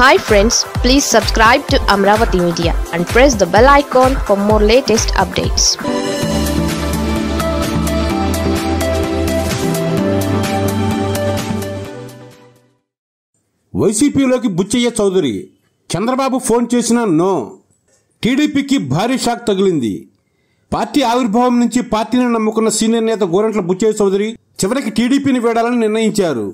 hi friends please subscribe to Amaravati media and press the bell icon for more latest updates వైసీపీలోకి Butchaiah Chowdary Chandrababu phone చేసిన నో టీడీపీకి భారీ shock తగిలింది పార్టీ ఆవిర్భావం నుంచి పార్టీని నమ్ముకున్న సీనియర్ నేత గోరంట్ల బుచ్చయ్య చౌదరి చివరికి టీడీపీని వేడాలని నిర్ణయించారు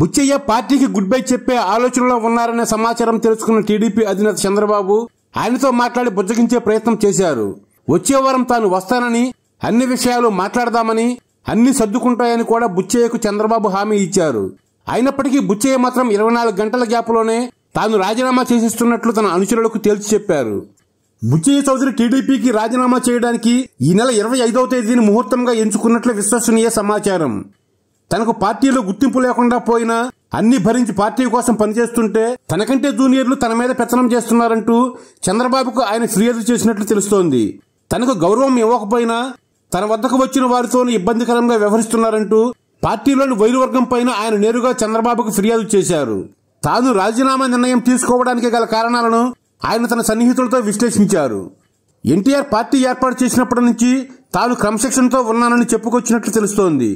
బుచ్చయ్య పార్టీకి గుడ్ బై చెప్పే ఆలోచనలో ఉన్నారనే సమాచారం తెలుసుకున్న టీడీపీ అధినేత చంద్రబాబు ఆయనతో మాట్లాడి బుజ్జగించే ప్రయత్నం చేశారు వచ్చే వారం తాను వస్తానని అన్ని విషయాలు మాట్లాడదామని అన్ని సర్దుకుంటాయని కూడా బుచ్చయ్యకు చంద్రబాబు హామీ ఇచ్చారు అయినప్పటికీ బుచ్చయ్య మాత్రం ఇరవై నాలుగు గంటల గ్యాప్లోనే తాను రాజీనామా చేసిస్తున్నట్లు తన అనుచరులకు తేల్చి చెప్పారు బుచ్చయ్య చౌదరి టీడీపీకి రాజీనామా చేయడానికి ఈ నెల ఇరవై ఐదవ తేదీని ముహూర్తంగా ఎంచుకున్నట్లు విశ్వసనీయ సమాచారం తనకు పార్టీలో గుర్తింపు లేకుండా పోయినా అన్ని భరించి పార్టీ కోసం పనిచేస్తుంటే తనకంటే జూనియర్లు తన మీద పెత్తనం చేస్తున్నారంటూ చంద్రబాబుకు ఆయన ఫిర్యాదు చేసినట్లు తెలుస్తోంది తనకు గౌరవం ఇవ్వకపోయినా తన వద్దకు వచ్చిన వారితో ఇబ్బందికరంగా వ్యవహరిస్తున్నారంటూ పార్టీలోని వైరువర్గం పైన ఆయన నేరుగా చంద్రబాబుకు ఫిర్యాదు చేశారు తాను రాజీనామా నిర్ణయం తీసుకోవడానికి గల కారణాలను ఆయన తన సన్నిహితులతో విశ్లేషించారు ఎన్టీఆర్ పార్టీ ఏర్పాటు చేసినప్పటి నుంచి తాను క్రమశిక్షణతో ఉన్నానని చెప్పుకొచ్చినట్లు తెలుస్తోంది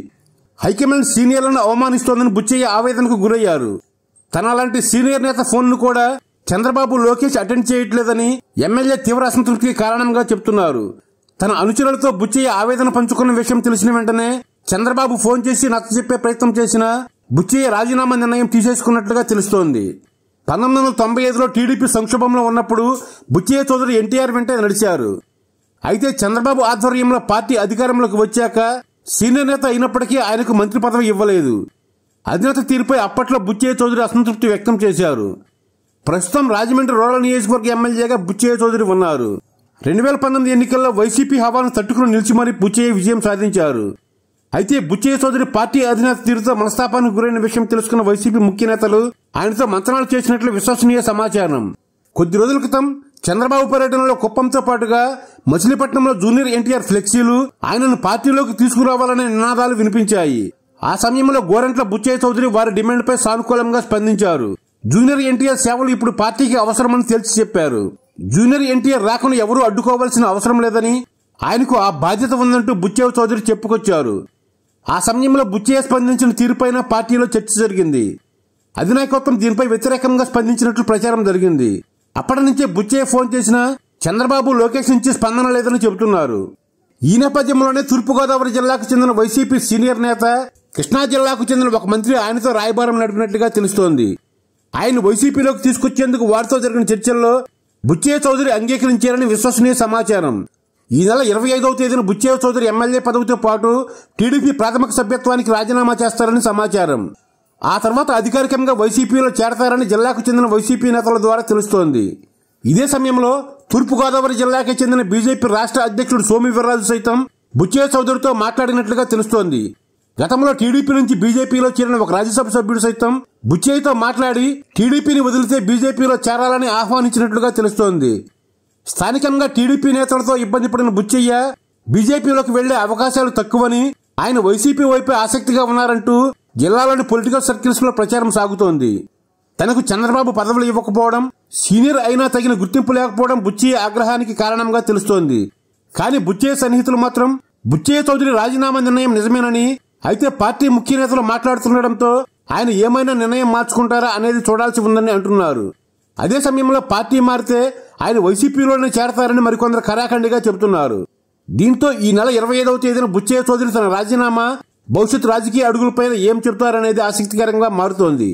హైకమాండ్ సీనియర్లను అవమానిస్తోందని బుచ్చయ్య ఆవేదనకు గురయ్యారు తన లాంటి సీనియర్ నేత ఫోన్ను కూడా చంద్రబాబు లోకేష్ అటెండ్ చేయట్లేదని ఎమ్మెల్యే తీవ్ర అసంతృప్తికి కారణంగా చెప్తున్నారు తన అనుచరులతో బుచ్చయ్య ఆవేదన పంచుకున్న విషయం తెలిసిన వెంటనే చంద్రబాబు ఫోన్ చేసి నచ్చ చెప్పే ప్రయత్నం చేసిన బుచ్చయ్య రాజీనామా నిర్ణయం తీసేసుకున్నట్లుగా తెలుస్తోంది పంతొమ్మిది వందల తొంభై ఐదులో టీడీపీ సంక్షోభంలో ఉన్నప్పుడు బుచ్చయ్య చౌదరి ఎన్టీఆర్ వెంటే నడిచారు అయితే చంద్రబాబు ఆధ్వర్యంలో పార్టీ అధికారంలోకి వచ్చాక సీనియర్ నేత అయినప్పటికీ ఆయనకు మంత్రి పదవి ఇవ్వలేదు అధినేత తీరుపై అప్పట్లో బుచ్చయ్య చౌదరి అసంతృప్తి వ్యక్తం చేశారు ప్రస్తుతం రాజమండ్రి రూరల్ నియోజకవర్గ ఎమ్మెల్యేగా బుచ్చయ్య చౌదరి ఉన్నారు రెండు వేల పంతొమ్మిది ఎన్నికల్లో వైసీపీ హవాను తట్టుకుని నిలిచి మరీ బుచ్చయ్య విజయం సాధించారు అయితే బుచ్చయ్య చౌదరి పార్టీ అధినేత తీరుతో మనస్తాపానికి గురైన విషయం తెలుసుకున్న వైసీపీ ముఖ్య నేతలు ఆయనతో మంత్రాలు చేసినట్లు విశ్వసనీయ సమాచారం కొద్ది రోజుల క్రితం చంద్రబాబు పర్యటనలో కుప్పంతో పాటుగా మచిలీపట్నంలో జూనియర్ ఎన్టీఆర్ ఫ్లెక్సీలు ఆయనను పార్టీలోకి తీసుకురావాలనే నినాదాలు వినిపించాయి ఆ సమయంలో గోరంట్ల బుచ్చయ్య చౌదరి వారి డిమాండ్పై సానుకూలంగా స్పందించారు జూనియర్ ఎన్టీఆర్ సేవలు ఇప్పుడు పార్టీకి అవసరమని తేల్చి చెప్పారు జూనియర్ ఎన్టీఆర్ రాకను ఎవరూ అడ్డుకోవాల్సిన అవసరం లేదని ఆయనకు ఆ బాధ్యత ఉందంటూ బుచ్చయ్య చౌదరి చెప్పుకొచ్చారు ఆ సమయంలో బుచ్చయ్య స్పందించిన తీరుపైన పార్టీలో చర్చ జరిగింది అధినాయకత్వం దీనిపై వ్యతిరేకంగా స్పందించినట్లు ప్రచారం జరిగింది అప్పటి నుంచే బుచ్చయ్య ఫోన్ చేసినా చంద్రబాబు లోకేష్ నుంచి స్పందన లేదని చెబుతున్నారు ఈ నేపథ్యంలోనే తూర్పుగోదావరి జిల్లాకు చెందిన వైసీపీ సీనియర్ నేత కృష్ణా జిల్లాకు చెందిన ఒక మంత్రి ఆయనతో రాయబారం నడిపినట్లుగా తెలుస్తోంది ఆయన వైసీపీలోకి తీసుకొచ్చేందుకు వారితో జరిగిన చర్చల్లో బుచ్చయ్య చౌదరి అంగీకరించారని విశ్వసనీయ సమాచారం ఈ నెల ఇరవై ఐదవ తేదీన బుచ్చయ్య చౌదరి ఎమ్మెల్యే పదవితో పాటు టీడీపీ ప్రాథమిక సభ్యత్వానికి రాజీనామా చేస్తారని సమాచారం ఆ తర్వాత అధికారికంగా వైసీపీలో చేరతారని జిల్లాకు చెందిన వైసీపీ నేతల ద్వారా తెలుస్తోంది ఇదే సమయంలో తూర్పుగోదావరి జిల్లాకే చెందిన బీజేపీ రాష్ట్ర అధ్యక్షుడు సోమి వీర్రాజు సైతం బుచ్చయ్య చౌదరితో మాట్లాడినట్లుగా తెలుస్తోంది గతంలో టీడీపీ నుంచి బీజేపీలో చేరిన ఒక రాజ్యసభ సభ్యుడు సైతం బుచ్చయ్యతో మాట్లాడి టీడీపీని వదిలితే బీజేపీలో చేరాలని ఆహ్వానించినట్లుగా తెలుస్తోంది స్థానికంగా టీడీపీ నేతలతో ఇబ్బంది పడిన బుచ్చయ్య బీజేపీలోకి వెళ్లే అవకాశాలు తక్కువని ఆయన వైసీపీ వైపే ఆసక్తిగా ఉన్నారంటూ జిల్లాలోని పొలిటికల్ సర్కిల్స్లో ప్రచారం సాగుతోంది తనకు చంద్రబాబు పదవులు ఇవ్వకపోవడం సీనియర్ అయినా తగిన గుర్తింపు లేకపోవడం బుచ్చయ్య ఆగ్రహానికి కారణంగా తెలుస్తోంది కానీ బుచ్చయ్య సన్నిహితులు మాత్రం బుచ్చయ్య చౌదరి రాజీనామా నిర్ణయం నిజమేనని అయితే పార్టీ ముఖ్య నేతలు మాట్లాడుతుండటంతో ఆయన ఏమైనా నిర్ణయం మార్చుకుంటారా అనేది చూడాల్సి ఉందని అంటున్నారు అదే సమయంలో పార్టీ మారితే ఆయన వైసీపీలోనే చేరతారని మరికొందరు కరాఖండిగా చెబుతున్నారు దీంతో ఈ నెల ఇరవై ఐదవ తేదీన బుచ్చయ్య చౌదరి తన రాజీనామా భవిష్యత్ రాజకీయ అడుగులపైన ఏం చెబుతారనేది ఆసక్తికరంగా మారుతోంది